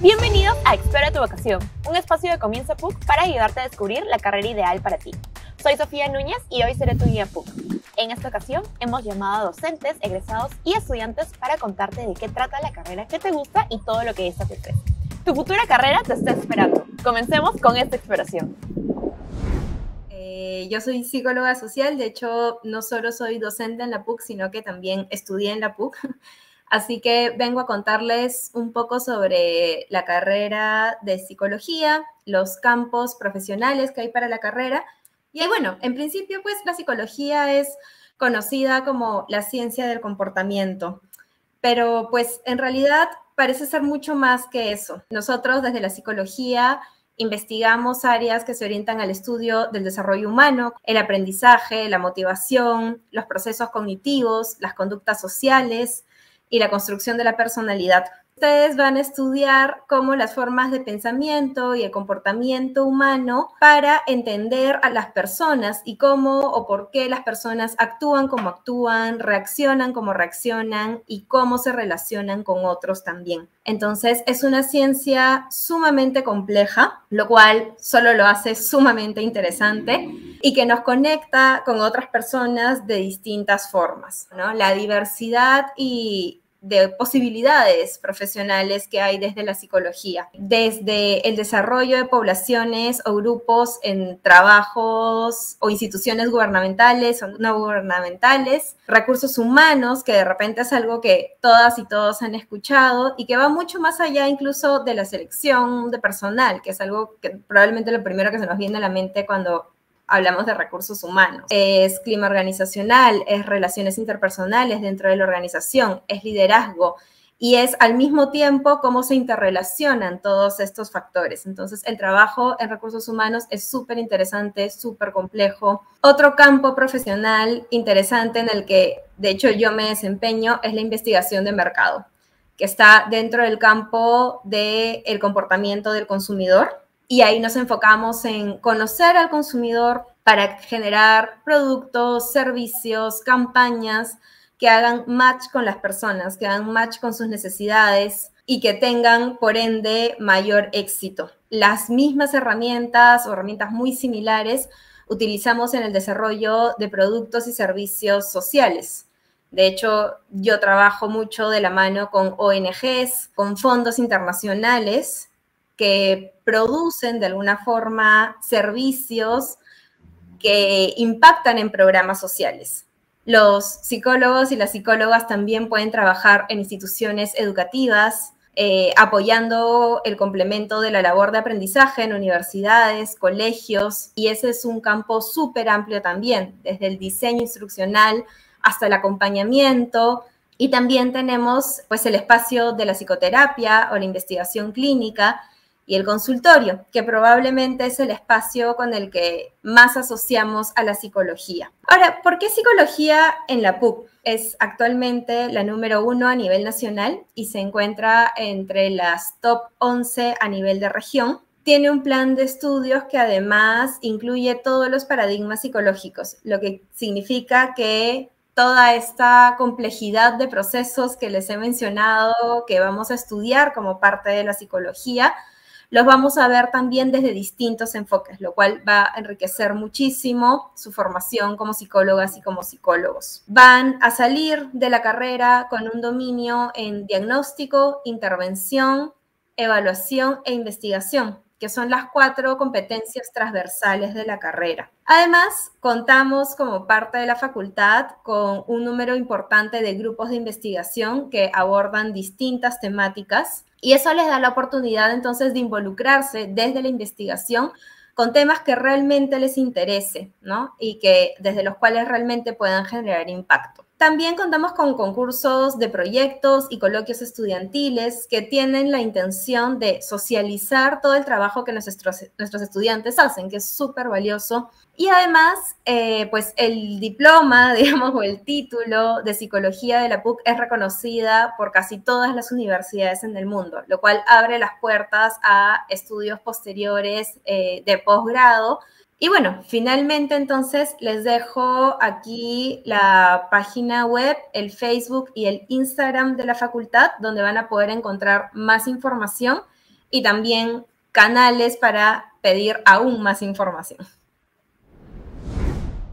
Bienvenidos a Explora tu vocación, un espacio de comienzo PUC para ayudarte a descubrir la carrera ideal para ti. Soy Sofía Núñez y hoy seré tu guía PUC. En esta ocasión hemos llamado a docentes, egresados y estudiantes para contarte de qué trata la carrera que te gusta y todo lo que esta te ofrece. Tu futura carrera te está esperando. Comencemos con esta exploración. Eh, yo soy psicóloga social, de hecho no solo soy docente en la PUC, sino que también estudié en la PUC. Así que vengo a contarles un poco sobre la carrera de psicología, los campos profesionales que hay para la carrera. Y bueno, en principio, pues la psicología es conocida como la ciencia del comportamiento, pero pues en realidad parece ser mucho más que eso. Nosotros desde la psicología investigamos áreas que se orientan al estudio del desarrollo humano, el aprendizaje, la motivación, los procesos cognitivos, las conductas sociales, y la construcción de la personalidad. Ustedes van a estudiar cómo las formas de pensamiento y el comportamiento humano para entender a las personas y cómo o por qué las personas actúan como actúan, reaccionan como reaccionan y cómo se relacionan con otros también. Entonces es una ciencia sumamente compleja, lo cual solo lo hace sumamente interesante y que nos conecta con otras personas de distintas formas, ¿no? La diversidad y, de posibilidades profesionales que hay desde la psicología, desde el desarrollo de poblaciones o grupos en trabajos o instituciones gubernamentales o no gubernamentales, recursos humanos, que de repente es algo que todas y todos han escuchado y que va mucho más allá incluso de la selección de personal, que es algo que probablemente lo primero que se nos viene a la mente cuando hablamos de recursos humanos, es clima organizacional, es relaciones interpersonales dentro de la organización, es liderazgo y es al mismo tiempo cómo se interrelacionan todos estos factores. Entonces, el trabajo en recursos humanos es súper interesante, súper complejo. Otro campo profesional interesante en el que, de hecho, yo me desempeño es la investigación de mercado, que está dentro del campo de el comportamiento del consumidor y ahí nos enfocamos en conocer al consumidor para generar productos, servicios, campañas que hagan match con las personas, que hagan match con sus necesidades y que tengan, por ende, mayor éxito. Las mismas herramientas o herramientas muy similares utilizamos en el desarrollo de productos y servicios sociales. De hecho, yo trabajo mucho de la mano con ONGs, con fondos internacionales que producen de alguna forma servicios que impactan en programas sociales. Los psicólogos y las psicólogas también pueden trabajar en instituciones educativas, eh, apoyando el complemento de la labor de aprendizaje en universidades, colegios, y ese es un campo súper amplio también, desde el diseño instruccional hasta el acompañamiento. Y también tenemos pues, el espacio de la psicoterapia o la investigación clínica, y el consultorio, que probablemente es el espacio con el que más asociamos a la psicología. Ahora, ¿por qué psicología en la PUC? Es actualmente la número uno a nivel nacional y se encuentra entre las top 11 a nivel de región. Tiene un plan de estudios que además incluye todos los paradigmas psicológicos, lo que significa que toda esta complejidad de procesos que les he mencionado, que vamos a estudiar como parte de la psicología, los vamos a ver también desde distintos enfoques, lo cual va a enriquecer muchísimo su formación como psicólogas y como psicólogos. Van a salir de la carrera con un dominio en diagnóstico, intervención, evaluación e investigación, que son las cuatro competencias transversales de la carrera. Además, contamos como parte de la facultad con un número importante de grupos de investigación que abordan distintas temáticas, y eso les da la oportunidad entonces de involucrarse desde la investigación con temas que realmente les interese, ¿no? Y que desde los cuales realmente puedan generar impacto. También contamos con concursos de proyectos y coloquios estudiantiles que tienen la intención de socializar todo el trabajo que nuestros, nuestros estudiantes hacen, que es súper valioso. Y además, eh, pues el diploma, digamos, o el título de psicología de la PUC es reconocida por casi todas las universidades en el mundo, lo cual abre las puertas a estudios posteriores eh, de posgrado y bueno, finalmente entonces les dejo aquí la página web, el Facebook y el Instagram de la facultad, donde van a poder encontrar más información y también canales para pedir aún más información.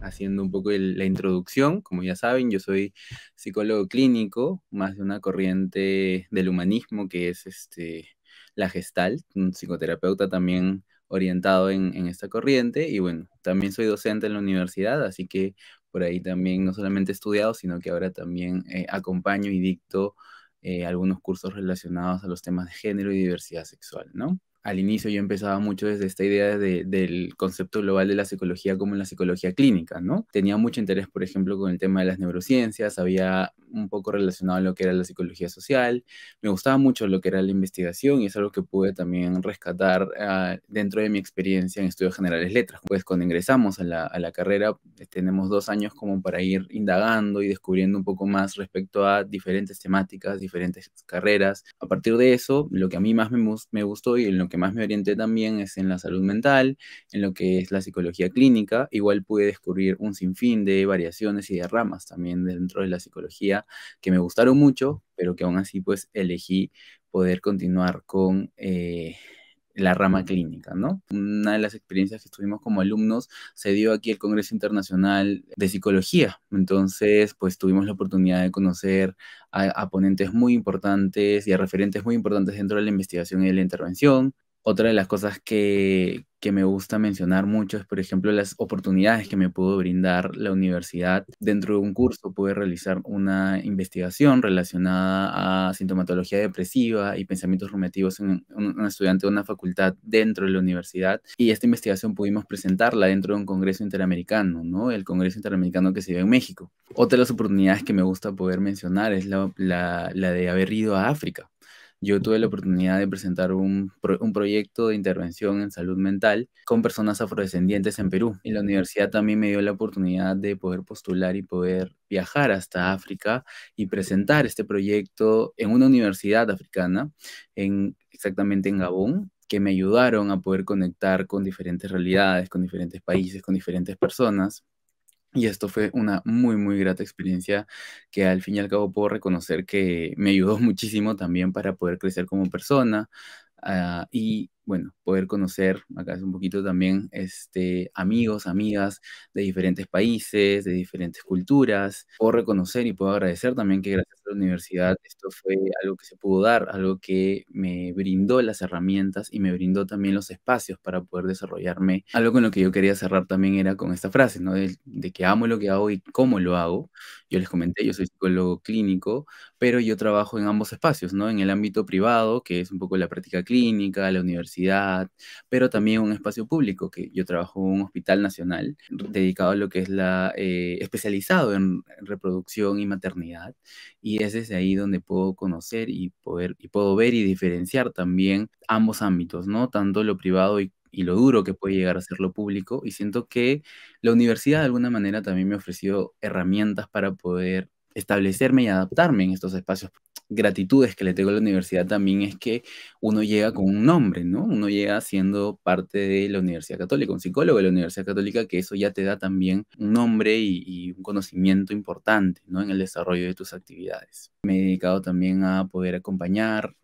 Haciendo un poco la introducción, como ya saben, yo soy psicólogo clínico, más de una corriente del humanismo que es este, la gestalt, un psicoterapeuta también orientado en, en esta corriente y bueno, también soy docente en la universidad, así que por ahí también no solamente he estudiado, sino que ahora también eh, acompaño y dicto eh, algunos cursos relacionados a los temas de género y diversidad sexual, ¿no? Al inicio yo empezaba mucho desde esta idea de, del concepto global de la psicología como en la psicología clínica, ¿no? Tenía mucho interés, por ejemplo, con el tema de las neurociencias, había un poco relacionado a lo que era la psicología social. Me gustaba mucho lo que era la investigación y es algo que pude también rescatar ah, dentro de mi experiencia en estudios generales letras. Pues cuando ingresamos a la, a la carrera eh, tenemos dos años como para ir indagando y descubriendo un poco más respecto a diferentes temáticas, diferentes carreras. A partir de eso, lo que a mí más me, me gustó y en lo que más me orienté también es en la salud mental, en lo que es la psicología clínica. Igual pude descubrir un sinfín de variaciones y de ramas también dentro de la psicología que me gustaron mucho, pero que aún así pues elegí poder continuar con eh, la rama clínica, ¿no? Una de las experiencias que tuvimos como alumnos se dio aquí el Congreso Internacional de Psicología. Entonces, pues tuvimos la oportunidad de conocer a, ponentes muy importantes y a referentes muy importantes dentro de la investigación y de la intervención. Otra de las cosas que, me gusta mencionar mucho es, por ejemplo, las oportunidades que me pudo brindar la universidad. Dentro de un curso pude realizar una investigación relacionada a sintomatología depresiva y pensamientos rumiativos en un, estudiante de una facultad dentro de la universidad. Y esta investigación pudimos presentarla dentro de un congreso interamericano, ¿no? El congreso interamericano que se dio en México. Otra de las oportunidades que me gusta poder mencionar es la de haber ido a África yo tuve la oportunidad de presentar un, proyecto de intervención en salud mental con personas afrodescendientes en Perú. Y la universidad también me dio la oportunidad de poder postular y poder viajar hasta África y presentar este proyecto en una universidad africana, en, exactamente en Gabón, que me ayudaron a poder conectar con diferentes realidades, con diferentes países, con diferentes personas y esto fue una muy, muy grata experiencia que al fin y al cabo puedo reconocer que me ayudó muchísimo también para poder crecer como persona. Ah, y bueno, poder conocer, acá es un poquito también, este, amigos, amigas de diferentes países, de diferentes culturas. Puedo reconocer y puedo agradecer también que gracias a la universidad esto fue algo que se pudo dar, algo que me brindó las herramientas y me brindó también los espacios para poder desarrollarme. Algo con lo que yo quería cerrar también era con esta frase, ¿no? De, de que amo lo que hago y cómo lo hago. Yo les comenté, yo soy psicólogo clínico, pero yo trabajo en ambos espacios, ¿no? En el ámbito privado, que es un poco la práctica clínica, la universidad universidad, pero también un espacio público, que yo trabajo en un hospital nacional dedicado a lo que es la, eh, especializado en reproducción y maternidad, y es desde ahí donde puedo conocer y, poder, y puedo ver y diferenciar también ambos ámbitos, ¿no? Tanto lo privado y y lo duro que puede llegar a ser lo público. Y siento que la universidad de alguna manera también me ha ofrecido herramientas para poder establecerme y adaptarme en estos espacios gratitudes que le tengo a la universidad también es que uno llega con un nombre, ¿no? Uno llega siendo parte de la Universidad Católica, un psicólogo de la Universidad Católica, que eso ya te da también un nombre y, un conocimiento importante, ¿no? En el desarrollo de tus actividades. Me he dedicado también a poder acompañar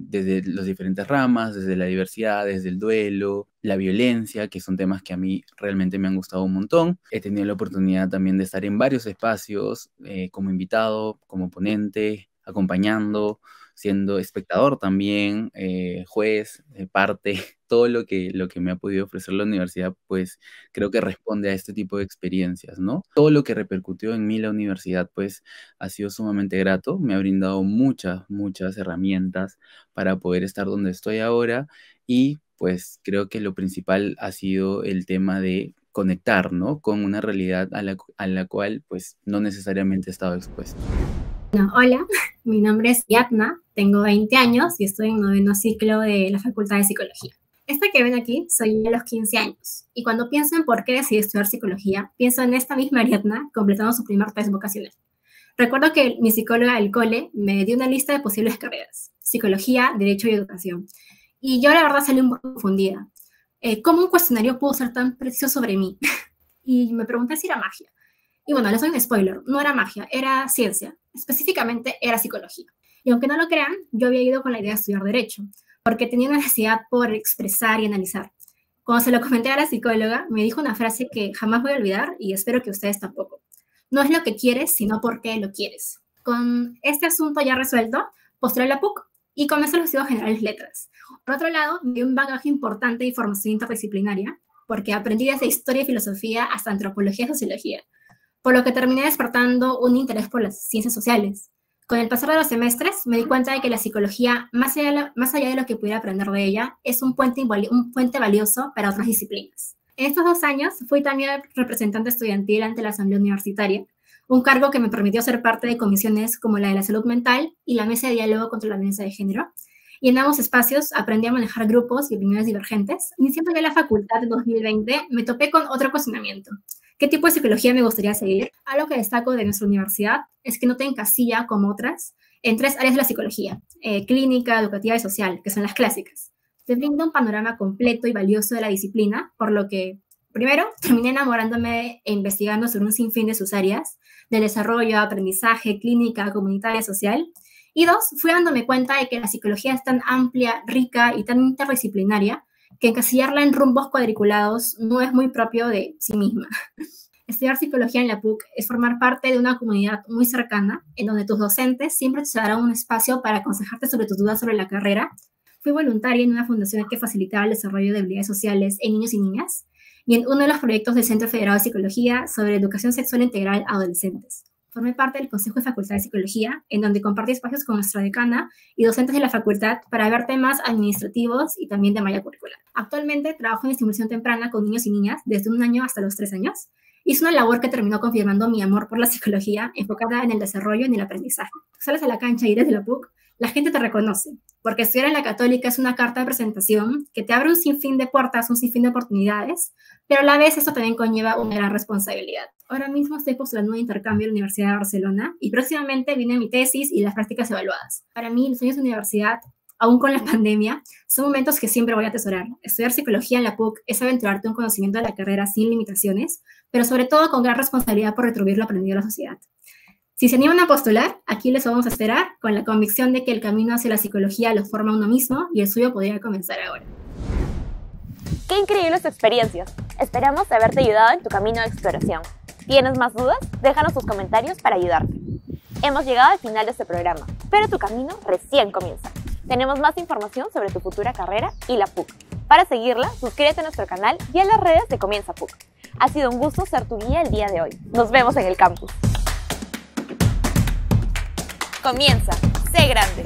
desde las diferentes ramas, desde la diversidad, desde el duelo, la violencia, que son temas que a mí realmente me han gustado un montón. He tenido la oportunidad también de estar en varios espacios eh, como invitado, como ponente, acompañando, siendo espectador también, eh, juez, eh, parte, todo lo que, lo que me ha podido ofrecer la universidad, pues creo que responde a este tipo de experiencias, ¿no? Todo lo que repercutió en mí la universidad, pues ha sido sumamente grato, me ha brindado muchas, muchas herramientas para poder estar donde estoy ahora y pues creo que lo principal ha sido el tema de conectar, ¿no? Con una realidad a la, a la cual pues no necesariamente he estado expuesto hola, mi nombre es Yatna, tengo 20 años y estoy en noveno ciclo de la Facultad de Psicología. Esta que ven aquí soy a los 15 años y cuando pienso en por qué decidí estudiar psicología, pienso en esta misma Ariadna completando su primer test vocacional. Recuerdo que mi psicóloga del cole me dio una lista de posibles carreras, psicología, derecho y educación. Y yo la verdad salí un poco confundida. Eh, ¿Cómo un cuestionario pudo ser tan preciso sobre mí? y me pregunté si era magia. Y bueno, les doy un spoiler, no era magia, era ciencia específicamente era psicología. Y aunque no lo crean, yo había ido con la idea de estudiar derecho, porque tenía una necesidad por expresar y analizar. Cuando se lo comenté a la psicóloga, me dijo una frase que jamás voy a olvidar y espero que ustedes tampoco. No es lo que quieres, sino por qué lo quieres. Con este asunto ya resuelto, postré la PUC y comencé los estudios generales letras. Por otro lado, me dio un bagaje importante de formación interdisciplinaria, porque aprendí desde historia y filosofía hasta antropología y sociología por lo que terminé despertando un interés por las ciencias sociales. Con el pasar de los semestres me di cuenta de que la psicología, más allá de lo, que pudiera aprender de ella, es un puente, un puente valioso para otras disciplinas. En estos dos años fui también representante estudiantil ante la Asamblea Universitaria, un cargo que me permitió ser parte de comisiones como la de la salud mental y la mesa de diálogo contra la violencia de género. Y en ambos espacios aprendí a manejar grupos y opiniones divergentes. Y Iniciando en la facultad de 2020, me topé con otro cuestionamiento. ¿Qué tipo de psicología me gustaría seguir? Algo que destaco de nuestra universidad es que no te casilla, como otras en tres áreas de la psicología, eh, clínica, educativa y social, que son las clásicas. Te brinda un panorama completo y valioso de la disciplina, por lo que Primero, terminé enamorándome e investigando sobre un sinfín de sus áreas, del desarrollo, aprendizaje, clínica, comunitaria, social. Y dos, fui dándome cuenta de que la psicología es tan amplia, rica y tan interdisciplinaria que encasillarla en rumbos cuadriculados no es muy propio de sí misma. Estudiar psicología en la PUC es formar parte de una comunidad muy cercana, en donde tus docentes siempre te darán un espacio para aconsejarte sobre tus dudas sobre la carrera. Fui voluntaria en una fundación que facilitaba el desarrollo de habilidades sociales en niños y niñas, y en uno de los proyectos del Centro Federal de Psicología sobre educación sexual integral a adolescentes. Formé parte del Consejo de Facultad de Psicología, en donde compartí espacios con nuestra decana y docentes de la facultad para ver temas administrativos y también de malla curricular. Actualmente trabajo en estimulación temprana con niños y niñas desde un año hasta los tres años. Es una labor que terminó confirmando mi amor por la psicología, enfocada en el desarrollo y en el aprendizaje. Tú sales a la cancha y eres de la PUC, la gente te reconoce, porque estudiar en la católica es una carta de presentación que te abre un sinfín de puertas, un sinfín de oportunidades, pero a la vez eso también conlleva una gran responsabilidad. Ahora mismo estoy postulando un intercambio en la Universidad de Barcelona y próximamente viene mi tesis y las prácticas evaluadas. Para mí, los años de universidad, aún con la pandemia, son momentos que siempre voy a atesorar. Estudiar psicología en la PUC es aventurarte un conocimiento de la carrera sin limitaciones, pero sobre todo con gran responsabilidad por retribuir lo aprendido a la sociedad. Si se animan a postular, aquí les vamos a esperar con la convicción de que el camino hacia la psicología lo forma uno mismo y el suyo podría comenzar ahora. ¡Qué increíbles experiencias! Esperamos haberte ayudado en tu camino de exploración. ¿Tienes más dudas? Déjanos tus comentarios para ayudarte. Hemos llegado al final de este programa, pero tu camino recién comienza. Tenemos más información sobre tu futura carrera y la PUC. Para seguirla, suscríbete a nuestro canal y a las redes de Comienza PUC. Ha sido un gusto ser tu guía el día de hoy. Nos vemos en el campus. Comienza, sé grande.